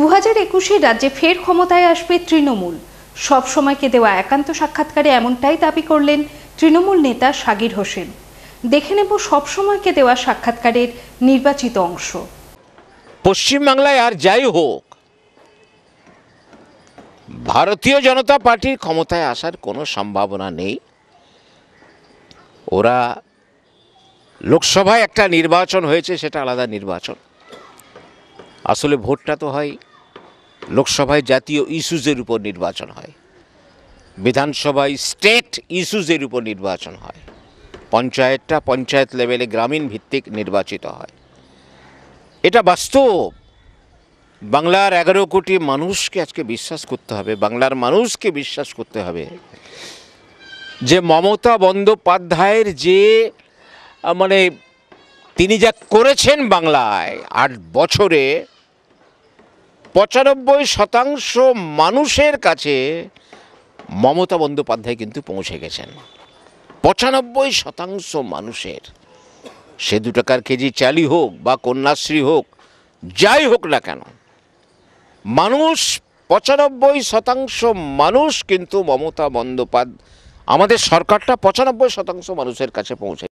দু হাজার একুশে রাজ্যে ফের ক্ষমতায় আসবে তৃণমূল সব সময়কে দেওয়া একান্ত সাক্ষাৎকারে এমনটাই দাবি করলেন তৃণমূল নেতা সাগির হোসেন দেখে নেব সব সময়কে দেওয়া সাক্ষাৎকারের নির্বাচিত অংশ পশ্চিমবাংলায় আর যাই হোক ভারতীয় জনতা পার্টির ক্ষমতায় আসার কোনো সম্ভাবনা নেই ওরা লোকসভায় একটা নির্বাচন হয়েছে সেটা আলাদা নির্বাচন আসলে ভোটটা তো হয় লোকসভায় জাতীয় ইস্যুজের উপর নির্বাচন হয় বিধানসভায় স্টেট ইস্যুজের উপর নির্বাচন হয় পঞ্চায়েতটা পঞ্চায়েত লেভেলে গ্রামীণ ভিত্তিক নির্বাচিত হয় এটা বাস্তব বাংলার এগারো কোটি মানুষকে আজকে বিশ্বাস করতে হবে বাংলার মানুষকে বিশ্বাস করতে হবে যে মমতা বন্দ্যোপাধ্যায়ের যে মানে তিনি যা করেছেন বাংলায় আট বছরে পঁচানব্বই শতাংশ মানুষের কাছে মমতা বন্দ্যোপাধ্যায় কিন্তু পৌঁছে গেছেন পঁচানব্বই শতাংশ মানুষের সে দু টাকার কেজি চালি হোক বা কন্যাশ্রী হোক যাই হোক না কেন মানুষ পঁচানব্বই শতাংশ মানুষ কিন্তু মমতা বন্দ্যোপাধ্যায় আমাদের সরকারটা পঁচানব্বই শতাংশ মানুষের কাছে পৌঁছে